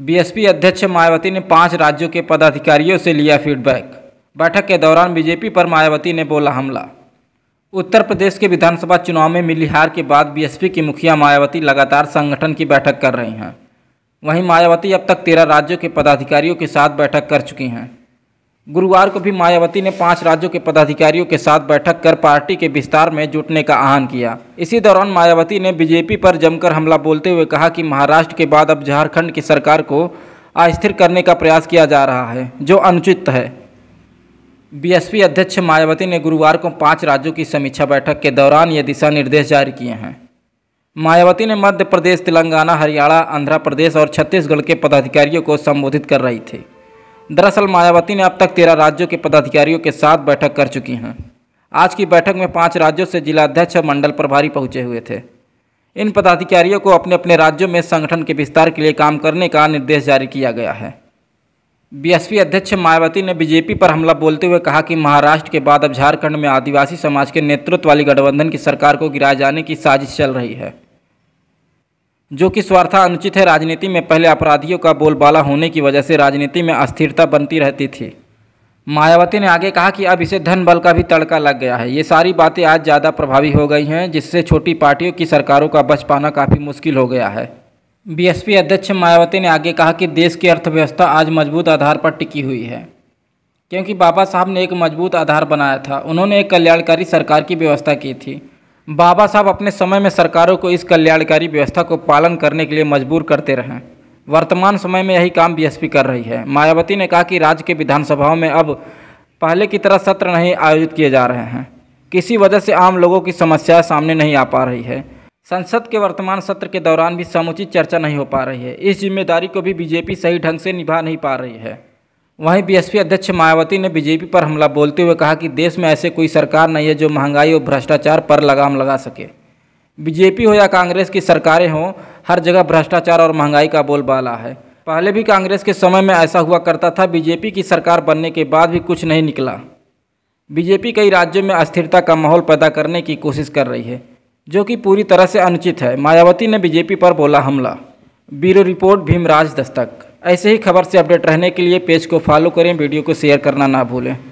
BSP अध्यक्ष मायावती ने पांच राज्यों के पदाधिकारियों से लिया फीडबैक बैठक के दौरान बीजेपी पर मायावती ने बोला हमला उत्तर प्रदेश के विधानसभा चुनाव में मिली हार के बाद बीएसपी की मुखिया मायावती लगातार संगठन की बैठक कर रही हैं वहीं मायावती अब तक तेरह राज्यों के पदाधिकारियों के साथ बैठक कर चुकी हैं गुरुवार को भी मायावती ने पांच राज्यों के पदाधिकारियों के साथ बैठक कर पार्टी के विस्तार में जुटने का आह्वान किया इसी दौरान मायावती ने बीजेपी पर जमकर हमला बोलते हुए कहा कि महाराष्ट्र के बाद अब झारखंड की सरकार को अस्थिर करने का प्रयास किया जा रहा है जो अनुचित है बीएसपी अध्यक्ष मायावती ने गुरुवार को पाँच राज्यों की समीक्षा बैठक के दौरान ये दिशा निर्देश जारी किए हैं मायावती ने मध्य प्रदेश तेलंगाना हरियाणा आंध्र प्रदेश और छत्तीसगढ़ के पदाधिकारियों को संबोधित कर रही थी दरअसल मायावती ने अब तक तेरह राज्यों के पदाधिकारियों के साथ बैठक कर चुकी हैं आज की बैठक में पाँच राज्यों से जिलाध्यक्ष और मंडल प्रभारी पहुंचे हुए थे इन पदाधिकारियों को अपने अपने राज्यों में संगठन के विस्तार के लिए काम करने का निर्देश जारी किया गया है बीएसपी अध्यक्ष मायावती ने बीजेपी पर हमला बोलते हुए कहा कि महाराष्ट्र के बाद अब झारखंड में आदिवासी समाज के नेतृत्व वाली गठबंधन की सरकार को गिराए जाने की साजिश चल रही है जो कि स्वार्था अनुचित है राजनीति में पहले अपराधियों का बोलबाला होने की वजह से राजनीति में अस्थिरता बनती रहती थी मायावती ने आगे कहा कि अब इसे धन बल का भी तड़का लग गया है ये सारी बातें आज ज़्यादा प्रभावी हो गई हैं जिससे छोटी पार्टियों की सरकारों का बच पाना काफ़ी मुश्किल हो गया है बीएसपी अध्यक्ष मायावती ने आगे कहा कि देश की अर्थव्यवस्था आज मजबूत आधार पर टिकी हुई है क्योंकि बाबा साहब ने एक मजबूत आधार बनाया था उन्होंने एक कल्याणकारी सरकार की व्यवस्था की थी बाबा साहब अपने समय में सरकारों को इस कल्याणकारी व्यवस्था को पालन करने के लिए मजबूर करते रहे वर्तमान समय में यही काम बीएसपी कर रही है मायावती ने कहा कि राज्य के विधानसभाओं में अब पहले की तरह सत्र नहीं आयोजित किए जा रहे हैं किसी वजह से आम लोगों की समस्याएं सामने नहीं आ पा रही है संसद के वर्तमान सत्र के दौरान भी समुचित चर्चा नहीं हो पा रही है इस जिम्मेदारी को भी बीजेपी सही ढंग से निभा नहीं पा रही है वहीं बीएसपी अध्यक्ष मायावती ने बीजेपी पर हमला बोलते हुए कहा कि देश में ऐसे कोई सरकार नहीं है जो महंगाई और भ्रष्टाचार पर लगाम लगा सके बीजेपी हो या कांग्रेस की सरकारें हों हर जगह भ्रष्टाचार और महंगाई का बोलबाला है पहले भी कांग्रेस के समय में ऐसा हुआ करता था बीजेपी की सरकार बनने के बाद भी कुछ नहीं निकला बीजेपी कई राज्यों में अस्थिरता का माहौल पैदा करने की कोशिश कर रही है जो कि पूरी तरह से अनुचित है मायावती ने बीजेपी पर बोला हमला ब्यूरो रिपोर्ट भीमराज दस्तक ऐसे ही खबर से अपडेट रहने के लिए पेज को फॉलो करें वीडियो को शेयर करना ना भूलें